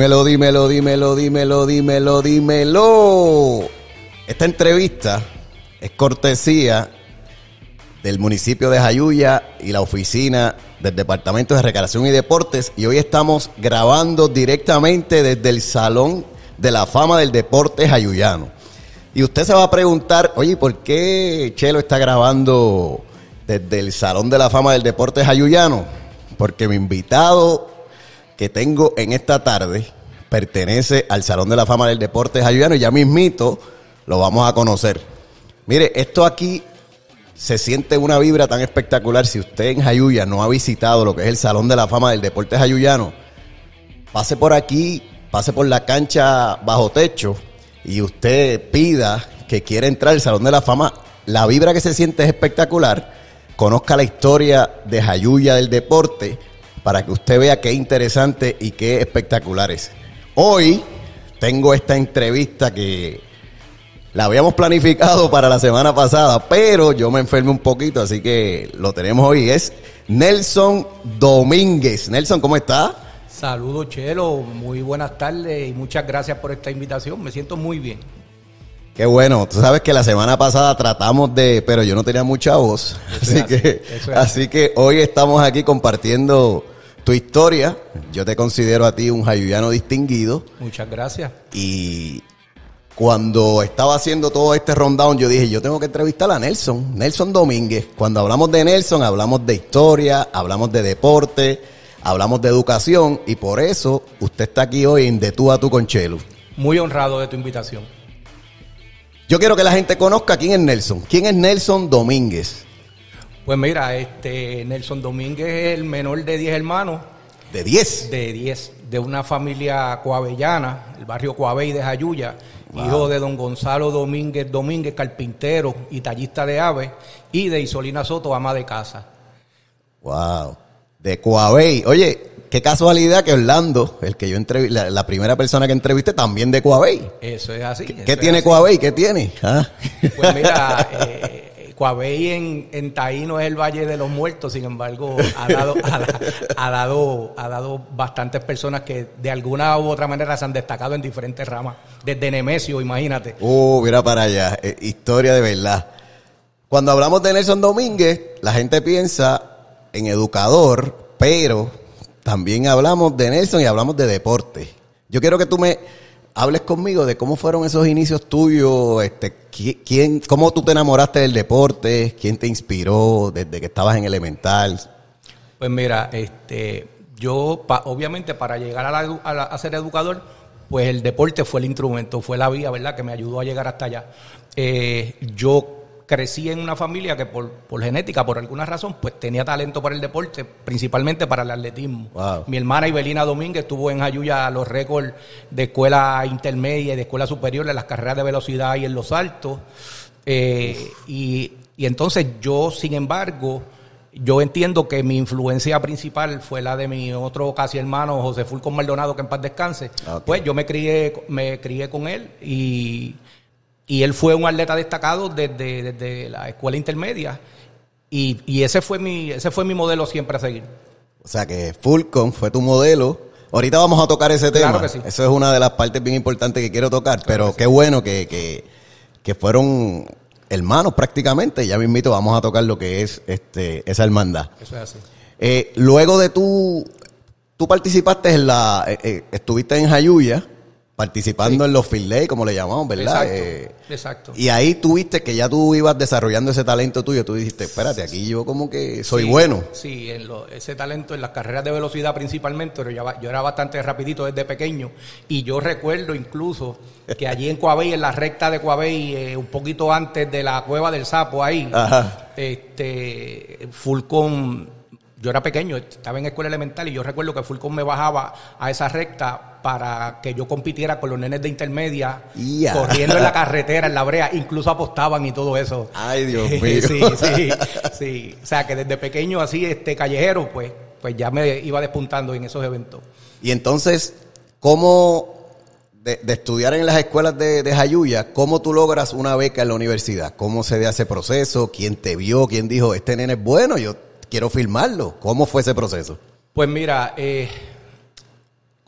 Dímelo, dímelo, dímelo, dímelo, dímelo, dímelo. Esta entrevista es cortesía del municipio de Jayuya y la oficina del Departamento de Recreación y Deportes. Y hoy estamos grabando directamente desde el Salón de la Fama del Deporte Jayuyano. Y usted se va a preguntar, oye, ¿por qué Chelo está grabando desde el Salón de la Fama del Deporte Jayuyano? Porque mi invitado que tengo en esta tarde pertenece al Salón de la Fama del Deporte Jayuano y ya mismito lo vamos a conocer. Mire, esto aquí se siente una vibra tan espectacular. Si usted en Jayuya no ha visitado lo que es el Salón de la Fama del Deporte Jayuyano, pase por aquí, pase por la cancha bajo techo y usted pida que quiere entrar al Salón de la Fama. La vibra que se siente es espectacular. Conozca la historia de Jayuya del deporte para que usted vea qué interesante y qué espectacular es. Hoy tengo esta entrevista que la habíamos planificado para la semana pasada, pero yo me enfermé un poquito, así que lo tenemos hoy. Es Nelson Domínguez. Nelson, ¿cómo está? Saludos, Chelo. Muy buenas tardes y muchas gracias por esta invitación. Me siento muy bien. Qué bueno, tú sabes que la semana pasada tratamos de, pero yo no tenía mucha voz, así, que, así que hoy estamos aquí compartiendo tu historia. Yo te considero a ti un jayuyano distinguido. Muchas gracias. Y cuando estaba haciendo todo este rundown, yo dije, yo tengo que entrevistar a Nelson, Nelson Domínguez. Cuando hablamos de Nelson, hablamos de historia, hablamos de deporte, hablamos de educación y por eso usted está aquí hoy en De tú a Tu con Muy honrado de tu invitación. Yo quiero que la gente conozca quién es Nelson. ¿Quién es Nelson Domínguez? Pues mira, este Nelson Domínguez es el menor de 10 hermanos. ¿De 10? De 10, de una familia coabellana, el barrio Coabey de Jayuya, hijo de don Gonzalo Domínguez Domínguez, carpintero y tallista de aves, y de Isolina Soto, ama de casa. Wow de Coabey. Oye, qué casualidad que Orlando, el que yo la, primera persona que entrevisté, también de Coabey. Eso es así. ¿Qué, tiene Coabey? ¿Qué tiene? Ah. Pues mira, eh, Coabey en, Taíno es el Valle de los Muertos, sin embargo, ha dado, ha, dado, bastantes personas que de alguna u otra manera se han destacado en diferentes ramas. Desde Nemesio, imagínate. Uh, mira para allá, eh, historia de verdad. Cuando hablamos de Nelson Domínguez, la gente piensa en educador, pero también hablamos de Nelson y hablamos de deporte. Yo quiero que tú me hables conmigo de cómo fueron esos inicios tuyos, este, quién, cómo tú te enamoraste del deporte, quién te inspiró desde que estabas en elemental. Pues mira, este, yo obviamente para llegar a, ser educador, pues el deporte fue el instrumento, fue la vía, ¿verdad? Que me ayudó a llegar hasta allá. Eh, yo crecí en una familia que por, por, genética, por alguna razón, pues tenía talento para el deporte, principalmente para el atletismo. Mi hermana Ibelina Domínguez estuvo en Ayuya a los récords de escuela intermedia y de escuela superior en las carreras de velocidad y en los saltos. Eh, y, entonces yo, sin embargo, yo entiendo que mi influencia principal fue la de mi otro casi hermano José Fulco Maldonado, que en paz descanse. Ah, pues yo me crié, me crié con él y y él fue un atleta destacado desde, la escuela intermedia. Y, ese, fue mi, ese fue mi modelo siempre a seguir. O sea que Fulcon fue tu modelo. Ahorita vamos a tocar ese tema. Claro que sí. Eso es una de las partes bien importantes que quiero tocar. pero qué bueno que, fueron hermanos prácticamente. Ya me invito, vamos a tocar lo que es este, esa hermandad. Eso es así. Eh, luego de tú, tú participaste en la, eh, eh, estuviste en Jayuya participando en los field como le llamamos, ¿verdad? Eh, exacto, Y ahí tuviste que ya tú ibas desarrollando ese talento tuyo, tú dijiste, espérate, aquí yo como que soy bueno. Sí, ese talento en las carreras de velocidad principalmente, pero yo, yo era bastante rapidito desde pequeño y yo recuerdo incluso que allí en Coabey, en la recta de Coabey, eh, un poquito antes de la cueva del sapo ahí, este Fulcón yo era pequeño, estaba en escuela elemental y yo recuerdo que Fulcón me bajaba a esa recta para que yo compitiera con los nenes de intermedia, corriendo en la carretera, en la brea, incluso apostaban y todo eso. Ay, Dios mío. sí, sí, sí. O sea, que desde pequeño así, este callejero, pues, pues ya me iba despuntando en esos eventos. Y entonces, ¿cómo de, estudiar en las escuelas de, de Jayuya, ¿cómo tú logras una beca en la universidad? ¿Cómo se da ese proceso? ¿Quién te vio? ¿Quién dijo, este nene es bueno? Yo quiero filmarlo. ¿Cómo fue ese proceso? Pues mira, eh,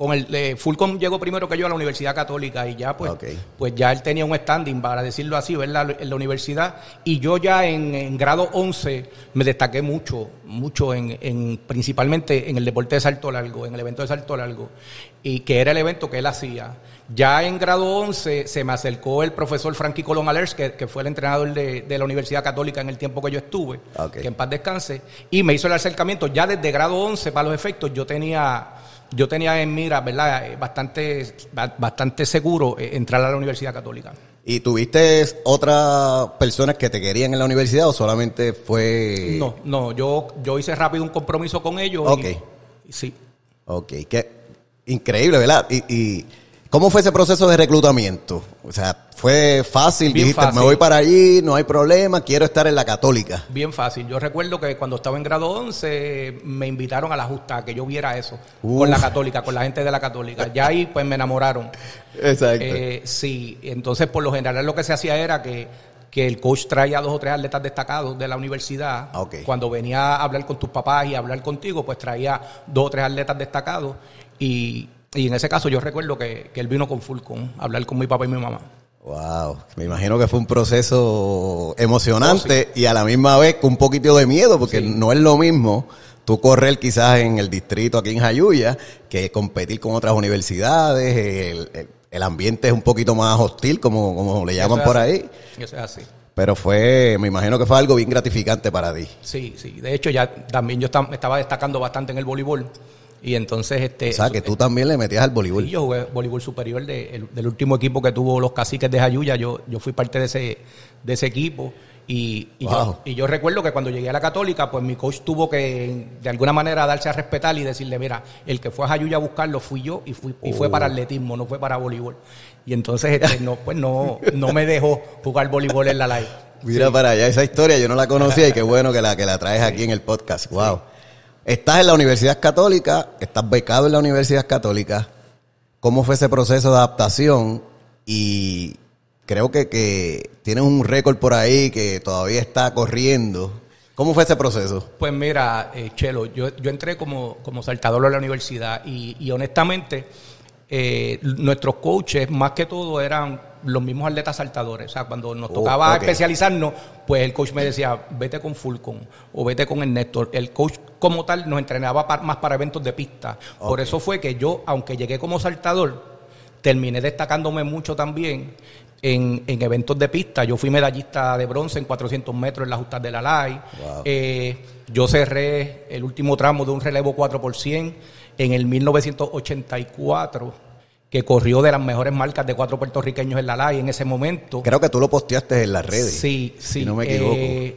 con eh, llegó primero que yo a la Universidad Católica y ya pues, pues ya él tenía un standing, para decirlo así, ¿verdad? en la universidad. Y yo ya en, grado 11 me destaqué mucho, mucho en, principalmente en el deporte de salto largo, en el evento de salto largo, y que era el evento que él hacía. Ya en grado 11 se me acercó el profesor Frankie Colón Alers, que, fue el entrenador de, la Universidad Católica en el tiempo que yo estuve, que en paz descanse, y me hizo el acercamiento. Ya desde grado 11, para los efectos, yo tenía yo tenía en mira, ¿verdad? Eh, bastante, bastante seguro eh, entrar a la Universidad Católica. ¿Y tuviste otras personas que te querían en la universidad o solamente fue...? No, no, yo, yo hice rápido un compromiso con ellos. Ok. sí. Ok, que increíble, ¿verdad? y ¿Cómo fue ese proceso de reclutamiento? O sea, fue fácil, Bien dijiste, me voy para allí, no hay problema, quiero estar en la católica. Bien fácil. Yo recuerdo que cuando estaba en grado 11 me invitaron a la justa, que yo viera eso, con la católica, con la gente de la católica. Ya ahí pues me enamoraron. Exacto. Eh, sí, entonces por lo general lo que se hacía era que el coach traía dos o tres atletas destacados de la universidad. Ah, cuando venía a hablar con tus papás y hablar contigo, pues traía dos o tres atletas destacados y y en ese caso yo recuerdo que, él vino con Fulcón a hablar con mi papá y mi mamá. Wow, me imagino que fue un proceso emocionante oh, y a la misma vez con un poquito de miedo, porque no es lo mismo tú correr quizás en el distrito aquí en Jayuya que competir con otras universidades, el, ambiente es un poquito más hostil, como, como le llaman por ahí. Eso es así. Pero fue, me imagino que fue algo bien gratificante para ti. Sí, sí. De hecho, ya también yo estaba destacando bastante en el voleibol. Y entonces, este. O sea, que tú también le metías al voleibol. Sí, yo jugué voleibol superior del último equipo que tuvo los caciques de Jayuya. Yo, yo fui parte de ese, de ese equipo. Y, y, yo, recuerdo que cuando llegué a la Católica, pues mi coach tuvo que de alguna manera darse a respetar y decirle: Mira, el que fue a Jayuya a buscarlo fui yo y, fui, y fue para oh. atletismo, no fue para voleibol. Y entonces, este, no, pues no, no me dejó jugar voleibol en la live. Mira para allá esa historia, yo no la conocía y qué bueno que la, que la traes aquí en el podcast. Wow. Estás en la Universidad Católica, estás becado en la Universidad Católica. ¿Cómo fue ese proceso de adaptación? Y creo que, que tienes un récord por ahí que todavía está corriendo. ¿Cómo fue ese proceso? Pues mira, eh, Chelo, yo, entré como, como saltador a la universidad y, honestamente eh, nuestros coaches más que todo eran los mismos atletas saltadores. O sea, cuando nos oh, tocaba especializarnos, pues el coach me decía, vete con Fulcon o vete con el Néstor. El coach como tal nos entrenaba más para eventos de pista. Por eso fue que yo, aunque llegué como saltador, terminé destacándome mucho también en, eventos de pista. Yo fui medallista de bronce en 400 metros en la justa de la LAI. Eh, yo cerré el último tramo de un relevo 4% en el 1984 que corrió de las mejores marcas de cuatro puertorriqueños en la LAI en ese momento. Creo que tú lo posteaste en las redes. Sí, sí. Si no me equivoco. Eh,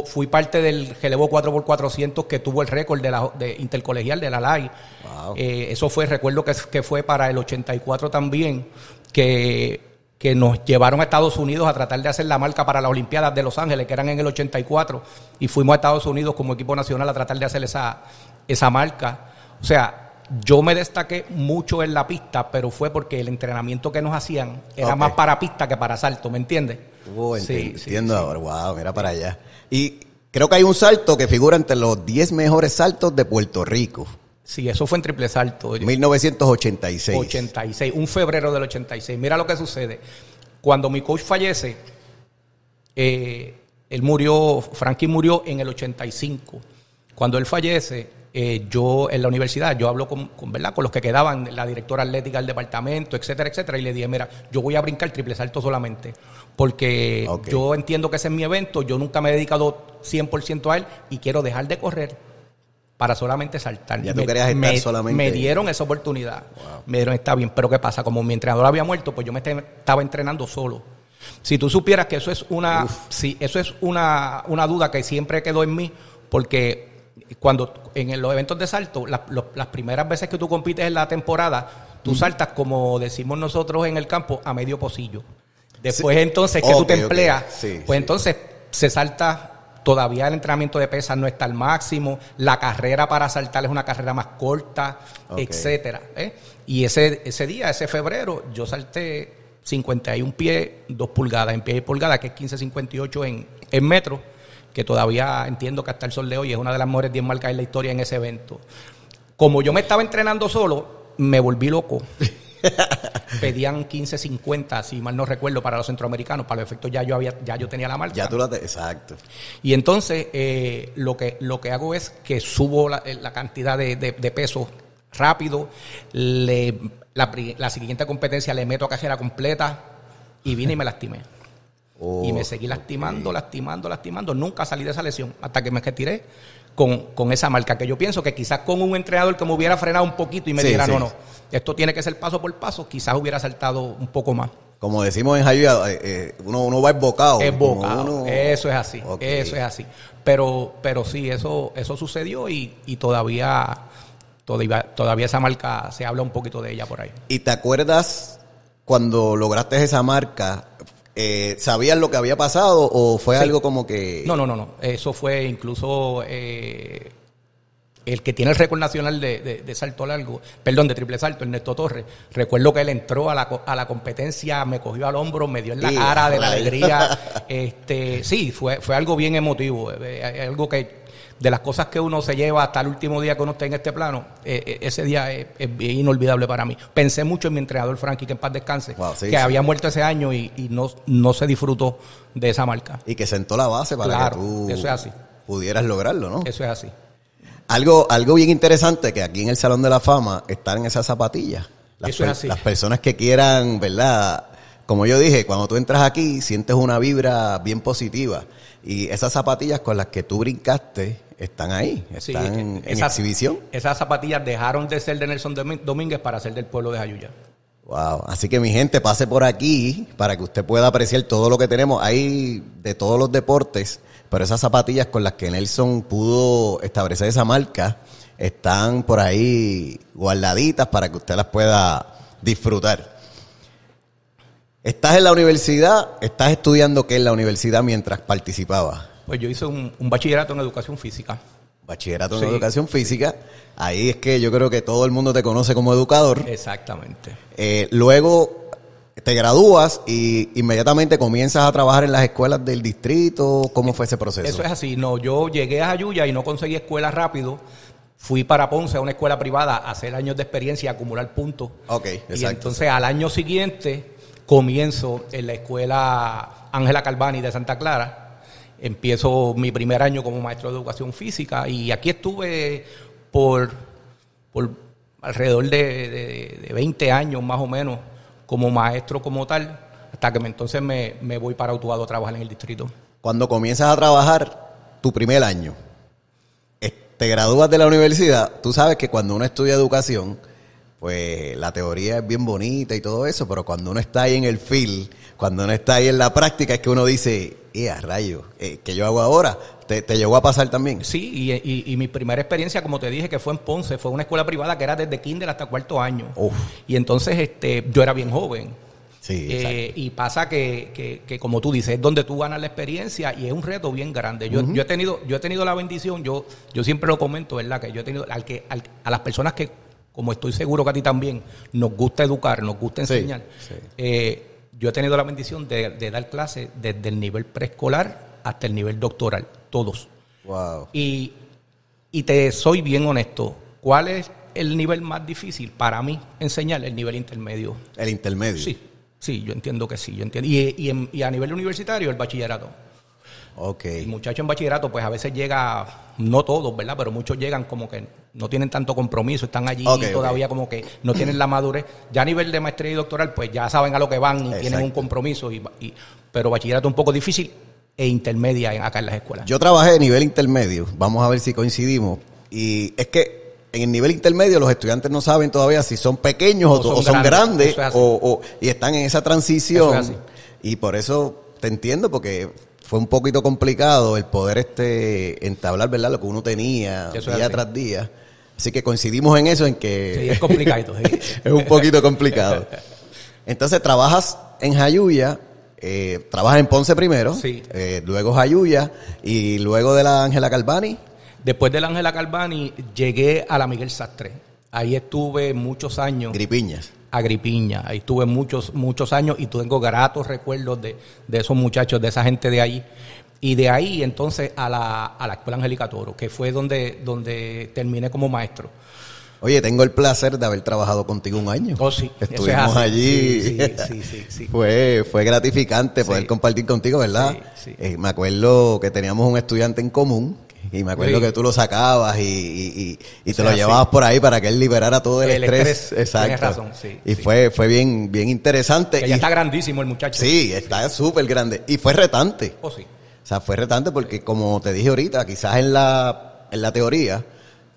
fui parte del relevo 4x400 que tuvo el récord de la intercolegial de la LAI. Eh, eso fue, recuerdo que, fue para el 84 también, que, que nos llevaron a Estados Unidos a tratar de hacer la marca para las Olimpiadas de Los Ángeles, que eran en el 84, y fuimos a Estados Unidos como equipo nacional a tratar de hacer esa, esa marca. O sea, yo me destaqué mucho en la pista, pero fue porque el entrenamiento que nos hacían era más para pista que para salto, ¿me entiendes? Uy, uh, entiendo, ahora, wow, mira para allá. Y creo que hay un salto que figura entre los 10 mejores saltos de Puerto Rico. Sí, eso fue en triple salto. 1986. 86, un febrero del 86. Mira lo que sucede. Cuando mi coach fallece, eh, él murió, Frankie murió en el 85. Cuando él fallece, eh, yo en la universidad, yo hablo con, con, ¿verdad? con los que quedaban, la directora atlética del departamento, etcétera, etcétera, y le dije, mira, yo voy a brincar triple salto solamente, porque yo entiendo que ese es mi evento, yo nunca me he dedicado 100% a él y quiero dejar de correr para solamente saltar. Ya tú querías estar solamente. Me dieron esa oportunidad. Me dieron, está bien, pero ¿qué pasa? Como mi entrenador había muerto, pues yo me estaba entrenando solo. Si tú supieras que eso es una, si, eso es una, una duda que siempre quedó en mí, porque cuando en los eventos de salto, las, primeras veces que tú compites en la temporada, tú saltas, como decimos nosotros en el campo, a medio pocillo. Después entonces que tú te empleas, pues entonces se salta todavía el entrenamiento de pesas no está al máximo, la carrera para saltar es una carrera más corta, etcétera. ¿eh? Y ese, ese día, ese febrero, yo salté 51 pies, 2 pulgadas en pie y pulgada, que es 15.58 en, en metros que todavía entiendo que hasta el sol de hoy es una de las mejores 10 marcas en la historia en ese evento. Como yo me estaba entrenando solo, me volví loco. Pedían 15 50 si mal no recuerdo, para los centroamericanos. Para los efectos ya yo había, ya yo tenía la marca. Ya tú la exacto. Y entonces eh, lo, que, lo que hago es que subo la, eh, cantidad de, de, pesos rápido. la, la siguiente competencia le meto a cajera completa y vine y me lastimé y me seguí lastimando, lastimando, lastimando. Nunca salí de esa lesión hasta que me retiré con, esa marca. Que yo pienso que quizás con un entrenador que me hubiera frenado un poquito y me dijera, no, no, esto tiene que ser paso por paso, quizás hubiera saltado un poco más. Como decimos en Jayuya, eh, eh, uno, va embocado. Eso es así. Eso es así. Pero, pero sí, eso, eso sucedió y, todavía, todavía, todavía esa marca se habla un poquito de ella por ahí. ¿Y te acuerdas cuando lograste esa marca? Eh, lo que había pasado o fue algo como que.? No, no, no, no. Eso fue incluso. Eh, el que tiene el récord nacional de, de, salto largo, perdón, de triple salto, Ernesto Torres. Recuerdo que él entró a la, a la competencia, me cogió al hombro, me dio en la cara de la alegría. Este, sí, fue, fue algo bien emotivo, eh, eh, algo que de las cosas que uno se lleva hasta el último día que uno está en este plano, eh, ese día es, inolvidable para mí. Pensé mucho en mi entrenador Frankie, que en paz descanse, que había muerto ese año y, no, no se disfrutó de esa marca. Y que sentó la base para que tú pudieras lograrlo, ¿no? Eso es así. Algo, algo bien interesante que aquí en el Salón de la Fama están esas zapatillas. Las, personas que quieran, ¿verdad? Como yo dije, cuando tú entras aquí sientes una vibra bien positiva. Y esas zapatillas con las que tú brincaste están ahí, están en, exhibición. Esas zapatillas dejaron de ser de Nelson Domínguez para ser del pueblo de Jayuya. Wow, así que mi gente pase por aquí para que usted pueda apreciar todo lo que tenemos. ahí de todos los deportes. Pero esas zapatillas con las que Nelson pudo establecer esa marca están por ahí guardaditas para que usted las pueda disfrutar. Estás en la universidad, estás estudiando qué en la universidad mientras participaba. Pues yo hice un, bachillerato en educación física. Bachillerato en educación física. Ahí es que yo creo que todo el mundo te conoce como educador. Exactamente. Eh, luego te gradúas y inmediatamente comienzas a trabajar en las escuelas del distrito. ¿Cómo fue ese proceso? Eso es así. No, yo llegué a Ayuya y no conseguí escuela rápido. Fui para Ponce a una escuela privada a hacer años de experiencia y acumular puntos. Ok, exacto. Y entonces al año siguiente comienzo en la escuela Ángela Calvani de Santa Clara. Empiezo mi primer año como maestro de educación física y aquí estuve por, por alrededor de, de, de 20 años más o menos como maestro como tal, hasta que entonces me, me voy para Utuado a trabajar en el distrito. Cuando comienzas a trabajar tu primer año, te gradúas de la universidad, tú sabes que cuando uno estudia educación, pues la teoría es bien bonita y todo eso, pero cuando uno está ahí en el field cuando no está ahí en la práctica es que uno dice, ¡eh, a rayo! Eh, ¿Qué yo hago ahora? ¿Te, llegó a pasar también? Sí, y, mi primera experiencia, como te dije, que fue en Ponce, fue una escuela privada que era desde kinder hasta cuarto año. Y entonces este, yo era bien joven. Sí, eh, y pasa que, que, que, como tú dices, es donde tú ganas la experiencia y es un reto bien grande. Yo, yo he tenido, yo he tenido la bendición, yo, yo siempre lo comento, ¿verdad? Que yo he tenido al que, a las personas que, como estoy seguro que a ti también, nos gusta educar, nos gusta enseñar. Eh, yo he tenido la bendición de, dar clases desde el nivel preescolar hasta el nivel doctoral, todos. Y, y te soy bien honesto, ¿cuál es el nivel más difícil para mí enseñar? El nivel intermedio. ¿El intermedio? Sí, sí, yo entiendo que sí, yo entiendo. Y, y a nivel universitario, el bachillerato. Okay. muchachos en bachillerato, pues a veces llega, no todos, ¿verdad? Pero muchos llegan como que no tienen tanto compromiso, están allí todavía como que no tienen la madurez. Ya a nivel de maestría y doctoral, pues ya saben a lo que van y tienen un compromiso. Y, pero bachillerato un poco difícil e intermedia acá en las escuelas. Yo trabajé a nivel intermedio, vamos a ver si coincidimos. Y es que en el nivel intermedio los estudiantes no saben todavía si son pequeños o, son, grandes, o, y están en esa transición. y por eso te entiendo, porque fue un poquito complicado el poder este entablar, ¿verdad? Lo que uno tenía día tras día. Así que coincidimos en eso, en que... es complicado. es un poquito complicado. Entonces trabajas en Jayuya, eh, trabajas en Ponce primero, eh, luego Jayuya y luego de la Ángela Calvani. Después de la Ángela Calvani llegué a la Miguel Sastre. Ahí estuve muchos años. Gripiñas. Agripiña. Ahí estuve muchos, muchos años y tengo gratos recuerdos de, esos muchachos, de esa gente de ahí. Y de ahí entonces a la, a la Escuela Angélica Toro, que fue donde, donde terminé como maestro. Oye, tengo el placer de haber trabajado contigo un año. Oh, sí. Estuvimos allí. sí, fue, fue gratificante poder compartir contigo, ¿verdad? Eh, me acuerdo que teníamos un estudiante en común y me acuerdo que tú lo sacabas y, te lo llevabas por ahí para que él liberara todo el, estrés. Exacto. Tienes razón, Y fue, fue bien, bien interesante. Que está grandísimo el muchacho. Sí, está súper grande. Y fue retante. O oh, sí. O sea, fue retante porque, como te dije ahorita, quizás en la, en la teoría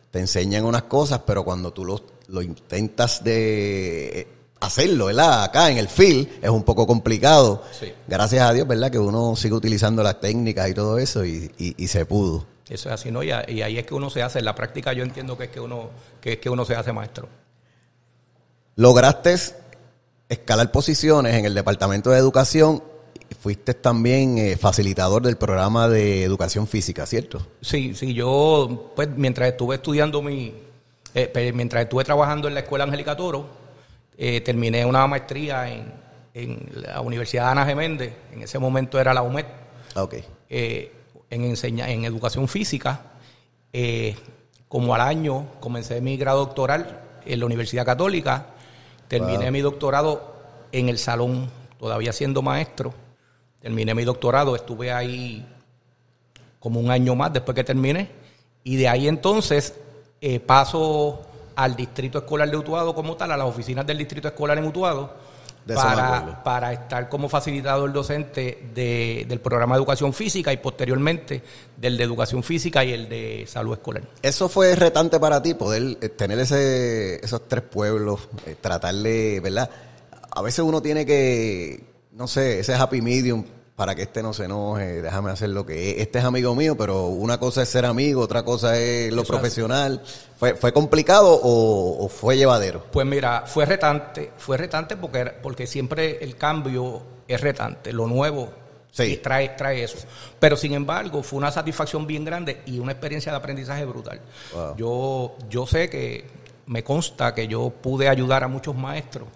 te enseñan unas cosas, pero cuando tú lo, intentas de eh, hacerlo, ¿verdad? Acá en el field es un poco complicado. Gracias a Dios, ¿verdad? Que uno sigue utilizando las técnicas y todo eso y, y se pudo. Eso es así, ¿no? Y, ahí es que uno se hace, en la práctica yo entiendo que es que uno, que uno se hace maestro. Lograste escalar posiciones en el Departamento de Educación fuiste también eh, facilitador del programa de educación física, ¿cierto? Sí, sí, yo, pues mientras estuve estudiando mi, eh, pues, mientras estuve trabajando en la Escuela Angélica Toro, eh, terminé una maestría en, la Universidad Ana Geméndez, en ese momento era la UMED. Ah, okay en, en educación física. Eh, como al año comencé mi grado doctoral en la Universidad Católica, terminé mi doctorado en el salón, todavía siendo maestro. Terminé mi doctorado, estuve ahí como un año más después que terminé. Y de ahí entonces eh, paso al distrito escolar de Utuado como tal, a las oficinas del distrito escolar en Utuado para, para estar como facilitador docente de, del programa de educación física y posteriormente del de educación física y el de salud escolar. ¿Eso fue retante para ti, poder eh, tener ese, esos tres pueblos, eh, tratarle, ¿verdad? A veces uno tiene que, no sé, ese happy medium para que este no se enoje, déjame hacer lo que es. Este es amigo mío, pero una cosa es ser amigo, otra cosa es lo profesional. ¿Fue, ¿Fue, complicado o, fue llevadero? Pues mira, fue retante, fue retante porque, porque siempre el cambio es retante, lo nuevo trae, eso. Pero sin embargo, fue una satisfacción bien grande y una experiencia de aprendizaje brutal. Yo, yo sé que me consta que yo pude ayudar a muchos maestros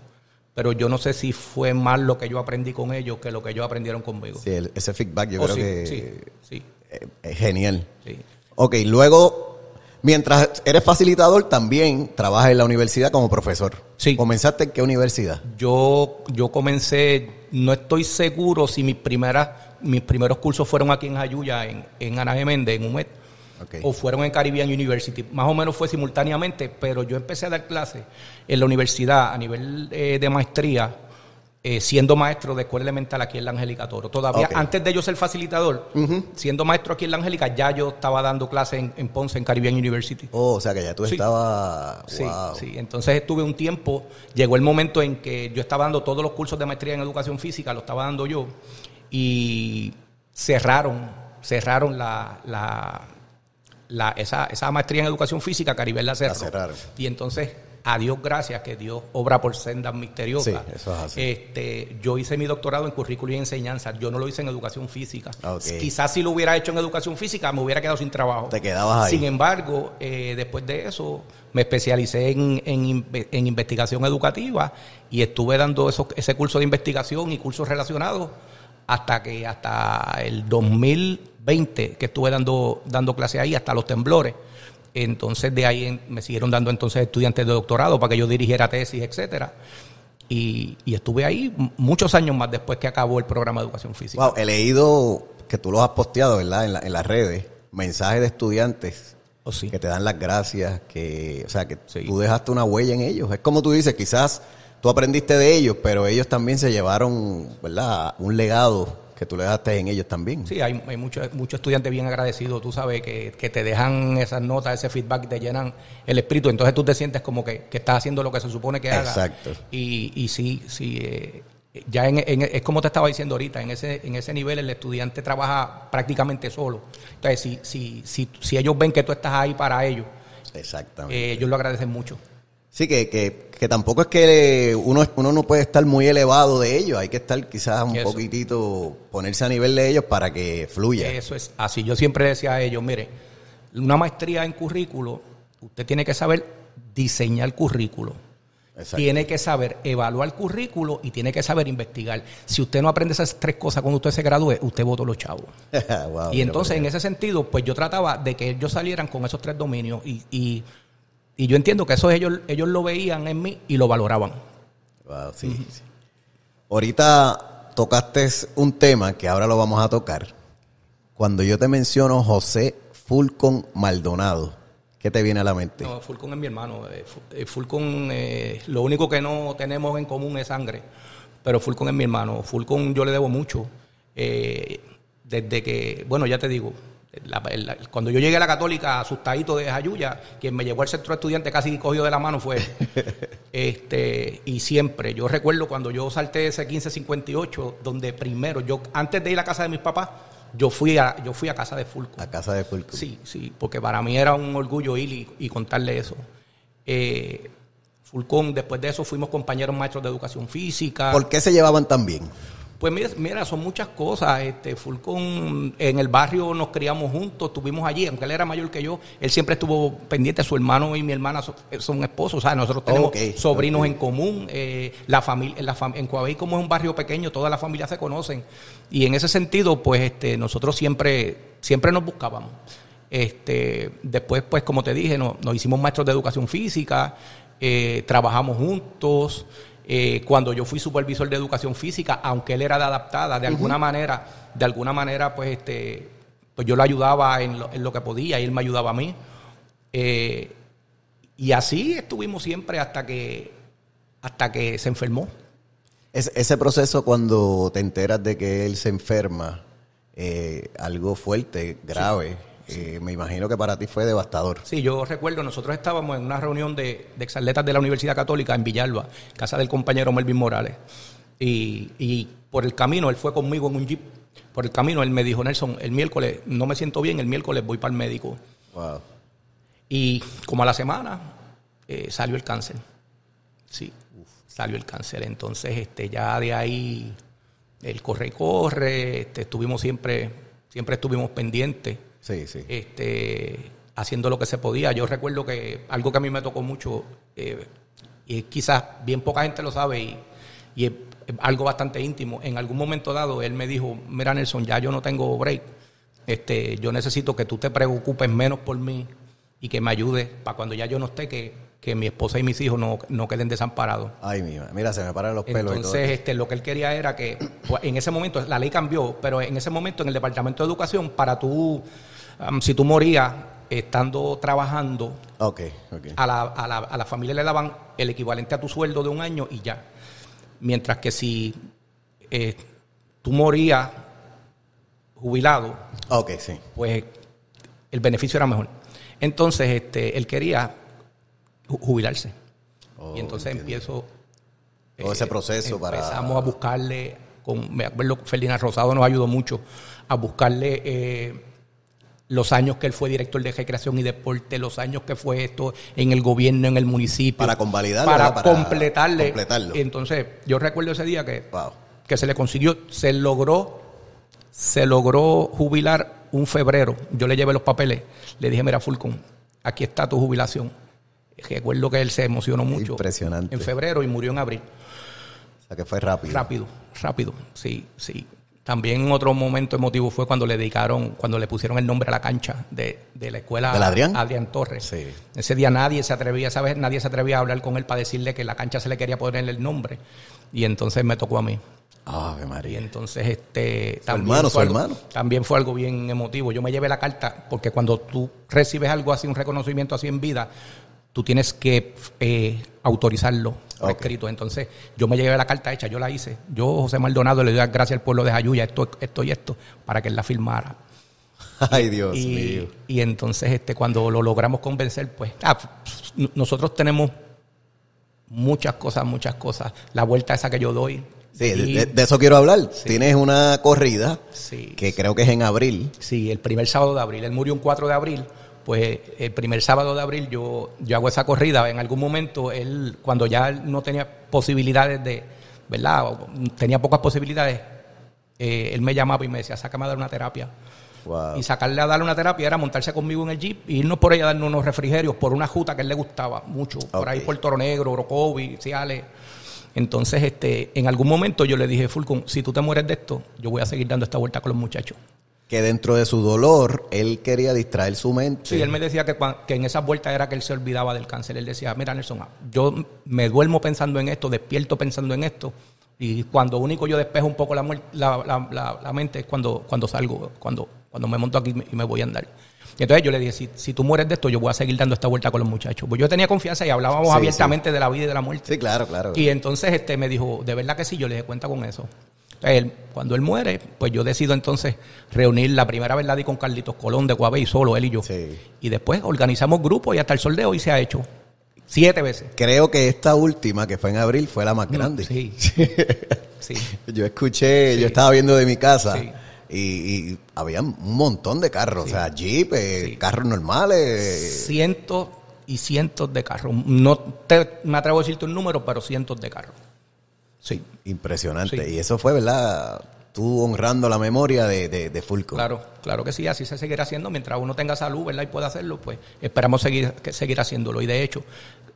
pero yo no sé si fue más lo que yo aprendí con ellos que lo que ellos aprendieron conmigo. Sí, ese feedback yo oh, creo que sí, eh, es genial. Ok, luego, mientras eres facilitador, también trabajas en la universidad como profesor. Sí. ¿Comenzaste en qué universidad? Yo, yo comencé, no estoy seguro si mis primeras, mis primeros cursos fueron aquí en Ayuya, en, en Ana Geméndez, en UMET, o fueron en Caribbean University. Más o menos fue simultáneamente, pero yo empecé a dar clases en la universidad a nivel eh, de maestría, eh, siendo maestro de escuela elemental aquí en la Angélica Toro. Todavía antes de yo ser facilitador, siendo maestro aquí en la Angélica, ya yo estaba dando clases en, Ponce, en Caribbean University. Oh, o sea que ya tú estabas. Sí, sí. Entonces estuve un tiempo, llegó el momento en que yo estaba dando todos los cursos de maestría en educación física, lo estaba dando yo, y cerraron cerraron la, esa, esa, maestría en educación física, Caribe la cerró. Y entonces, a Dios gracias que Dios obra por sendas misteriosas. Este, yo hice mi doctorado en currículo y enseñanza. Yo no lo hice en educación física. Ah, Quizás si lo hubiera hecho en educación física me hubiera quedado sin trabajo. Te quedabas ahí. Sin embargo, eh, después de eso me especialicé en, investigación educativa y estuve dando ese curso de investigación y cursos relacionados hasta que hasta el 2000 20, que estuve dando, dando clases ahí hasta los temblores. Entonces de ahí me siguieron dando entonces estudiantes de doctorado para que yo dirigiera tesis, etcétera. Y, y, estuve ahí muchos años más después que acabó el programa de educación física. he leído que tú los has posteado, ¿verdad? En, las redes, mensajes de estudiantes oh, que te dan las gracias, que, o sea, que tú dejaste una huella en ellos. Es como tú dices, quizás tú aprendiste de ellos, pero ellos también se llevaron, ¿verdad? Un legado que tú le daste en ellos también. Sí, hay, muchos estudiantes bien agradecidos, tú sabes, que, te dejan esas notas, ese feedback, te llenan el espíritu, entonces tú te sientes como que, estás haciendo lo que se supone que hagas. Exacto. Y, y sí, sí, eh, ya es como te estaba diciendo ahorita, en ese, en ese nivel el estudiante trabaja prácticamente solo. Entonces, si, si, si, si ellos ven que tú estás ahí para ellos, Exactamente. Eh, ellos lo agradecen mucho. Sí, que, que, tampoco es que uno, uno no puede estar muy elevado de ellos, hay que estar quizás un poquitito, ponerse a nivel de ellos para que fluya. Eso es así. Yo siempre decía a ellos, mire, una maestría en currículo, usted tiene que saber diseñar currículo. Tiene que saber evaluar currículo y tiene que saber investigar. Si usted no aprende esas tres cosas cuando usted se gradúe, usted votó los chavos. y entonces, en ese sentido, pues yo trataba de que ellos salieran con esos tres dominios y, y y yo entiendo que eso ellos, ellos lo veían en mí y lo valoraban. Ahorita tocaste un tema que ahora lo vamos a tocar. Cuando yo te menciono José Fulcon Maldonado, ¿qué te viene a la mente? No, Fulcon es mi hermano. Eh, eh, Fulcon, eh, lo único que no tenemos en común es sangre, pero Fulcon es mi hermano. Fulcon yo le debo mucho. desde que, bueno, ya te digo, cuando yo llegué a la católica asustadito de Jayuya, quien me llevó al centro estudiante casi cogido de la mano fue este y siempre yo recuerdo cuando yo salté ese 1558 donde primero yo antes de ir a casa de mis papás yo fui a yo fui a casa de Fulco a casa de Fulco sí sí porque para mí era un orgullo ir y, contarle eso eh, Fulcón, después de eso fuimos compañeros maestros de educación física. ¿Por qué se llevaban tan bien? Pues mira, son muchas cosas. Este, Fulcón, en el barrio nos criamos juntos, estuvimos allí, aunque él era mayor que yo, él siempre estuvo pendiente, su hermano y mi hermana eh, son, esposos, o sea, nosotros tenemos sobrinos en común, eh, la familia, en Coabey como es un barrio pequeño, todas las familias se conocen, y en ese sentido, pues este, nosotros siempre, siempre nos buscábamos. Este, después, pues como te dije, nos hicimos maestros de educación física, eh, trabajamos juntos, eh, cuando yo fui supervisor de educación física, aunque él era de adaptada, de alguna manera, de alguna manera, pues este, pues yo lo ayudaba en lo, que podía y él me ayudaba a mí. Eh, y así estuvimos siempre hasta que, hasta que se enfermó. ese proceso cuando te enteras de que él se enferma, eh, algo fuerte, grave. Eh, me imagino que para ti fue devastador. Sí, yo recuerdo, nosotros estábamos en una reunión de, de exatletas de la Universidad Católica en Villalba, casa del compañero Melvin Morales. Y, por el camino, él fue conmigo en un jeep. Por el camino, él me dijo, Nelson, el miércoles no me siento bien, el miércoles voy para el médico. Wow. Y como a la semana, eh, salió el cáncer. Sí, salió el cáncer. Entonces, este, ya de ahí, el corre y corre, este, estuvimos siempre, siempre estuvimos pendientes. Sí, sí. Este, haciendo lo que se podía. Yo recuerdo que algo que a mí me tocó mucho, eh, y quizás bien poca gente lo sabe, y, es, algo bastante íntimo. En algún momento dado, él me dijo: Mira, Nelson, ya yo no tengo break. Este, yo necesito que tú te preocupes menos por mí y que me ayudes para cuando ya yo no esté, que que mi esposa y mis hijos no, queden desamparados. Ay, mira, mira, se me paran los pelos. Entonces, este, lo que él quería era que, pues, en ese momento, la ley cambió, pero en ese momento en el Departamento de Educación, para tú, um, si tú morías estando trabajando, okay, okay. A, la, a, familia le daban el equivalente a tu sueldo de un año y ya. Mientras que si eh, tú morías jubilado, okay, sí. pues el beneficio era mejor. Entonces, este, él quería jubilarse. y oh, entonces empiezo... Todo ese eh, proceso empezamos para... Empezamos a buscarle, con, me acuerdo que Felina Rosado nos ayudó mucho a buscarle eh, los años que él fue director de recreación y deporte, los años que fue esto en el gobierno, en el municipio. Para convalidarlo. Para, completarle. Entonces, yo recuerdo ese día que, que se le consiguió, se logró, se logró jubilar un febrero. Yo le llevé los papeles, le dije, mira, Fulcón aquí está tu jubilación Recuerdo que él se emocionó mucho. Impresionante. En febrero y murió en abril. O sea que fue rápido. Rápido, rápido. Sí, sí. También otro momento emotivo fue cuando le dedicaron, cuando le pusieron el nombre a la cancha de, de la escuela ¿De Adrián? Adrián Torres. Sí. Ese día nadie se atrevía, ¿sabes? Nadie se atrevía a hablar con él para decirle que la cancha se le quería poner el nombre. Y entonces me tocó a mí. qué María. Y entonces este Su hermano, hermano. también fue algo bien emotivo. Yo me llevé la carta porque cuando tú recibes algo así, un reconocimiento así en vida, tú tienes que eh, autorizarlo escrito. Entonces, yo me llevé la carta hecha, yo la hice. Yo, José Maldonado, le doy las gracias al pueblo de Jayuya, esto, esto y esto, para que él la firmara. Ay, Dios y, mío. Y entonces, este, cuando lo logramos convencer, pues, ah, nosotros tenemos muchas cosas, muchas cosas. La vuelta esa que yo doy. Sí, de, eso quiero hablar. Tienes una corrida sí, que creo que es en abril. Sí, el primer sábado de abril. Él murió un 4 de abril pues el primer sábado de abril yo, yo hago esa corrida. En algún momento él, cuando ya no tenía posibilidades de, ¿verdad? Tenía pocas posibilidades, eh, él me llamaba y me decía, sácame a dar una terapia. Y sacarle a darle una terapia era montarse conmigo en el jeep e irnos por ahí a darnos unos refrigerios por una juta que él le gustaba mucho. Por ahí por Toro Negro, Brocovi, Ciales. Entonces, este, en algún momento yo le dije, Fulcon, si tú te mueres de esto, yo voy a seguir dando esta vuelta con los muchachos que dentro de su dolor él quería distraer su mente. Sí, él me decía que, en esas vueltas era que él se olvidaba del cáncer. Él decía, mira Nelson, yo me duermo pensando en esto, despierto pensando en esto. Y cuando único yo despejo un poco la, mente es cuando, cuando salgo, cuando, cuando me monto aquí y me voy a andar. Y entonces yo le dije, si, tú mueres de esto, yo voy a seguir dando esta vuelta con los muchachos. Pues yo tenía confianza y hablábamos abiertamente de la vida y de la muerte. Sí, claro, claro. Y entonces este me dijo, de verdad que sí, yo le dije, cuenta con eso cuando él muere, pues yo decido entonces reunir la primera verdad y con Carlitos Colón de y solo él y yo. Y después organizamos grupos y hasta el sol de hoy se ha hecho. Siete veces. Creo que esta última, que fue en abril, fue la más grande. Sí. sí. Yo escuché, yo estaba viendo de mi casa. Y, había un montón de carros, o sea, jeep, eh, carros normales. Cientos y cientos de carros. No me atrevo a decirte un número, pero cientos de carros. Sí. Impresionante. Y eso fue, ¿verdad? Tú honrando la memoria de, de, Fulco. Claro, claro que sí, así se seguirá haciendo. Mientras uno tenga salud, ¿verdad? Y pueda hacerlo, pues esperamos seguir, seguir haciéndolo. Y de hecho,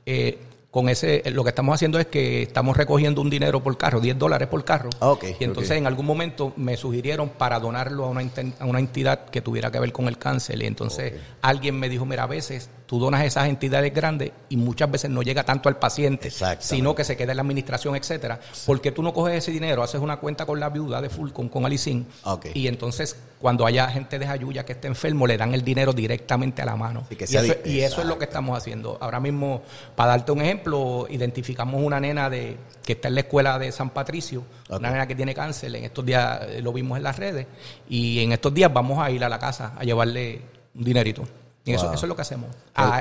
eh, con ese, lo que estamos haciendo es que estamos recogiendo un dinero por carro, 10 dólares por carro. Ah, y entonces en algún momento me sugirieron para donarlo a una, entidad que tuviera que ver con el cáncer. Y entonces alguien me dijo, mira, a veces tú donas esas entidades grandes y muchas veces no llega tanto al paciente, sino que se queda en la administración, etcétera. Porque tú no coges ese dinero, haces una cuenta con la viuda de Fulcon, con Alicín, y entonces cuando haya gente de Jayuya que esté enfermo, le dan el dinero directamente a la mano. y, eso, es lo que estamos haciendo. Ahora mismo, para darte un ejemplo, identificamos una nena de que está en la escuela de San Patricio, una nena que tiene cáncer, en estos días eh, lo vimos en las redes, y en estos días vamos a ir a la casa a llevarle un dinerito. Y eso, eso, es lo que hacemos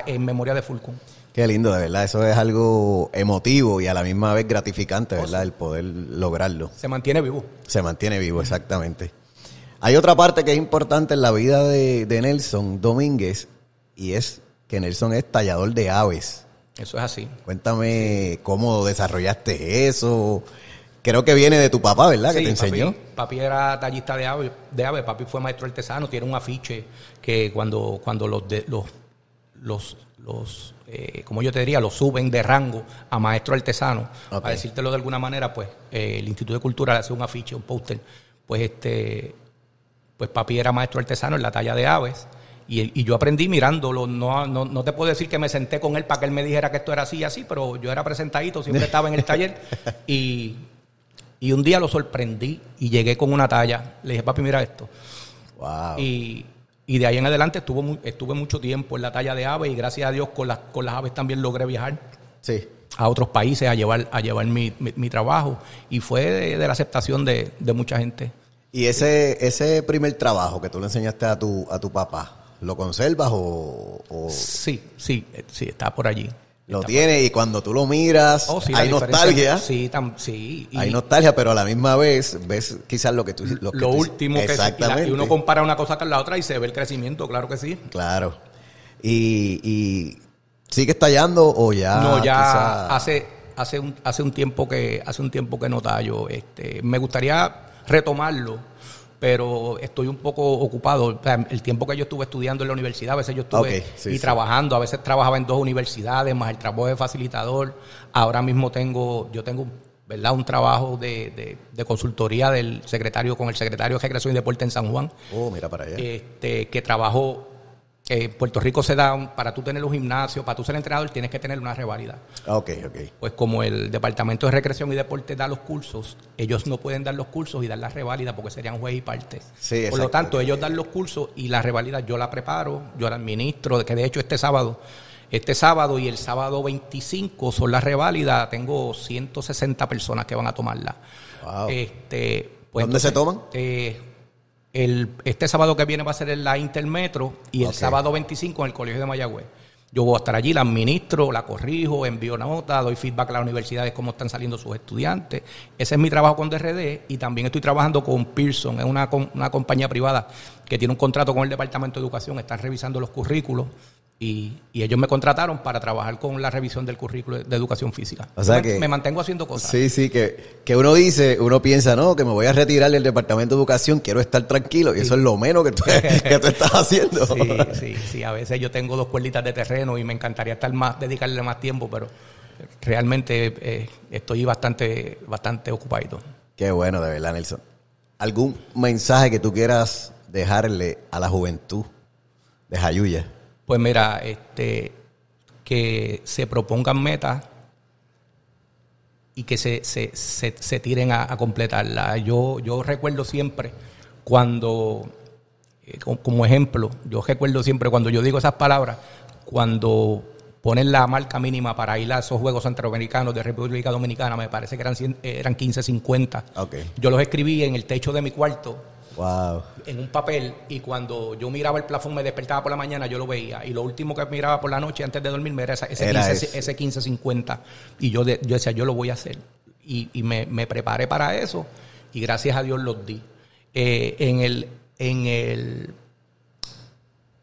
en memoria de Fulcún Qué lindo, de verdad. Eso es algo emotivo y a la misma vez gratificante, ¿verdad? El poder lograrlo. Se mantiene vivo. Se mantiene vivo, exactamente. Hay otra parte que es importante en la vida de, de Nelson Domínguez y es que Nelson es tallador de aves. Eso es así. Cuéntame cómo desarrollaste eso. Creo que viene de tu papá, ¿verdad? que te enseñó. Papi, era tallista de aves, de ave. papi fue maestro artesano, tiene un afiche que cuando, cuando los, de, los, los, eh, como yo te diría, lo suben de rango a maestro artesano, a para decírtelo de alguna manera, pues eh, el Instituto de Cultura le hace un afiche, un póster, pues este, pues papi era maestro artesano en la talla de aves. Y, y, yo aprendí mirándolo. No, no, no, te puedo decir que me senté con él para que él me dijera que esto era así y así, pero yo era presentadito, siempre estaba en el taller. Y y un día lo sorprendí y llegué con una talla. Le dije, papi, mira esto. Y, de ahí en adelante estuvo, estuve mucho tiempo en la talla de aves y gracias a Dios con las, con las aves también logré viajar. Sí a otros países a llevar, a llevar mi, trabajo. Y fue de, la aceptación de, mucha gente. Y ese, ese primer trabajo que tú le enseñaste a tu, a tu papá, ¿lo conservas o, o...? Sí, sí, eh, sí, está por allí. Lo tiene y cuando tú lo miras, oh, hay nostalgia. Sí, sí. hay nostalgia, pero a la misma vez ves quizás lo que tú... Lo, último que Exactamente. Y, uno compara una cosa con la otra y se ve el crecimiento, claro que sí. Claro. Y, y ¿sigue estallando o ya? No, ya hace, hace, un, hace, un tiempo que, hace un tiempo que no tallo. Este, me gustaría retomarlo pero estoy un poco ocupado. el tiempo que yo estuve estudiando en la universidad, a veces yo estuve y trabajando, a veces trabajaba en dos universidades, más el trabajo de facilitador. Ahora mismo tengo, yo tengo ¿verdad? un trabajo de, consultoría del secretario con el secretario de Recreación y Deporte en San Juan. Oh, mira para allá. Este, que trabajo Puerto Rico se da, para tú tener un gimnasio, para tú ser entrenador, tienes que tener una revalida. Ah, ok, ok. Pues como el Departamento de Recreación y Deporte da los cursos, ellos no pueden dar los cursos y dar la revalida porque serían juez y parte. Sí, Por lo tanto, ellos dan los cursos y la revalida yo la preparo, yo la administro, que de hecho este sábado este sábado y el sábado 25 son las reválidas. Tengo 160 personas que van a tomarla. Wow. Este, pues ¿Dónde se toman? Eh, este sábado que viene va a ser en la Intermetro y el sábado 25 en el Colegio de Mayagüez. Yo voy a estar allí, la administro, la corrijo, envío nota, doy feedback a las universidades cómo están saliendo sus estudiantes. Ese es mi trabajo con DRD y también estoy trabajando con Pearson, es una, una compañía privada que tiene un contrato con el Departamento de Educación, están revisando los currículos y, ellos me contrataron para trabajar con la revisión del currículo de educación física. O sea que, me mantengo haciendo cosas. Sí, sí, que, que, uno dice, uno piensa, no, que me voy a retirar del departamento de educación, quiero estar tranquilo. Y eso es lo menos que tú, estás haciendo. sí, sí, sí. A veces yo tengo dos cuerditas de terreno y me encantaría estar más, dedicarle más tiempo, pero realmente eh, estoy bastante, bastante ocupado. Qué bueno, de verdad, Nelson. ¿Algún mensaje que tú quieras dejarle a la juventud de Jayuya? Pues mira, este, que se propongan metas y que se, tiren a, completarlas. Yo, yo recuerdo siempre cuando, eh, como ejemplo, yo recuerdo siempre cuando yo digo esas palabras, cuando ponen la marca mínima para ir a esos Juegos Centroamericanos de República Dominicana, me parece que eran, eran 15.50. Okay. Yo los escribí en el techo de mi cuarto en un papel y cuando yo miraba el plafón me despertaba por la mañana, yo lo veía. Y lo último que miraba por la noche antes de dormirme era ese, 15, ese. 1550. Y yo, decía, yo lo voy a hacer. Y, me, preparé para eso y gracias a Dios los di. Eh, en el... En el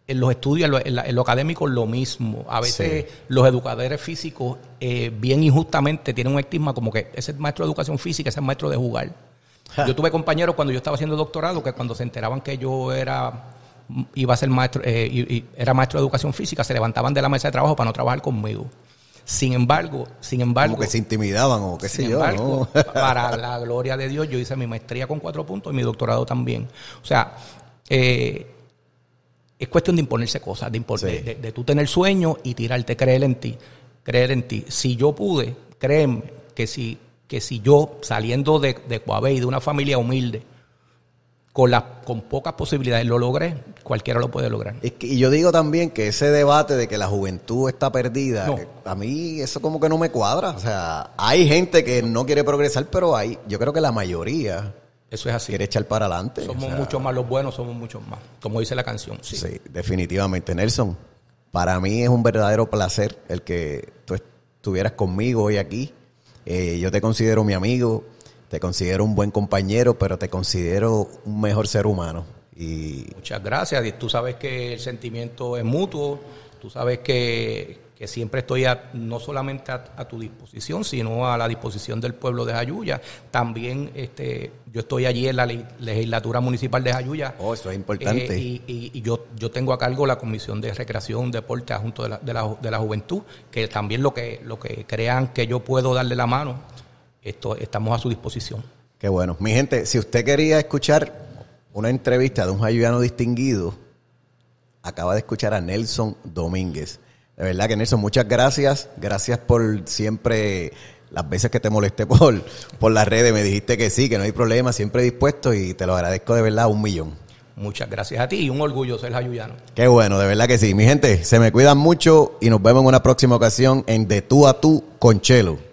en los estudios, en lo, académico, lo mismo. A veces los educadores físicos, eh, bien injustamente, tienen un estigma como que ese es maestro de educación física, ese es maestro de jugar. Yo tuve compañeros cuando yo estaba haciendo doctorado que cuando se enteraban que yo era iba a ser maestro, eh, y, era maestro de educación física, se levantaban de la mesa de trabajo para no trabajar conmigo. Sin embargo, sin embargo. Como que se intimidaban o qué sé yo. para la gloria de Dios, yo hice mi maestría con cuatro puntos y mi doctorado también. O sea, eh, es cuestión de imponerse cosas, de, de, de, tú tener sueño y tirarte, creer en ti, creer en ti. Si yo pude, créeme que si que si yo, saliendo de, de y de una familia humilde, con, las con pocas posibilidades lo logré, cualquiera lo puede lograr. Y, yo digo también que ese debate de que la juventud está perdida, eh, a mí eso como que no me cuadra. O sea, hay gente que no quiere progresar, pero hay, yo creo que la mayoría. Eso es así. Quiere echar para adelante. Somos muchos más los buenos, somos muchos más. Como dice la canción. sí, definitivamente. Nelson, para mí es un verdadero placer el que tú estuvieras conmigo hoy aquí. Eh, yo te considero mi amigo, te considero un buen compañero, pero te considero un mejor ser humano. Y... Muchas gracias. Tú sabes que el sentimiento es mutuo, tú sabes que, que siempre estoy no solamente a, tu disposición, sino a la disposición del pueblo de Jayuya. También este, yo estoy allí en la legislatura municipal de Jayuya. Oh, eso es importante. Eh, y, yo, yo tengo a cargo la Comisión de Recreación, Deporte, Junto de la, Juventud, que también lo que, lo que crean que yo puedo darle la mano, esto, estamos a su disposición. Qué bueno. Mi gente, si usted quería escuchar una entrevista de un jayuyano distinguido, acaba de escuchar a Nelson Domínguez. De verdad que Nelson, muchas gracias. Gracias por siempre las veces que te molesté por, por las redes. Me dijiste que sí, que no hay problema, siempre dispuesto y te lo agradezco de verdad un millón. Muchas gracias a ti y un orgullo ser ayuyano Qué bueno, de verdad que sí. Mi gente, se me cuidan mucho y nos vemos en una próxima ocasión en De Tú a Tú con Chelo.